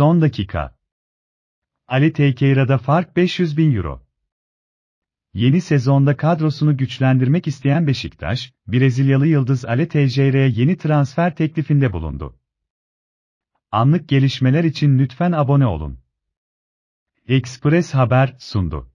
Son dakika. Ali Teixeira'da fark 500 bin euro. Yeni sezonda kadrosunu güçlendirmek isteyen Beşiktaş, Brezilyalı yıldız Ale Teixeira'ya yeni transfer teklifinde bulundu. Anlık gelişmeler için lütfen abone olun. Express Haber sundu.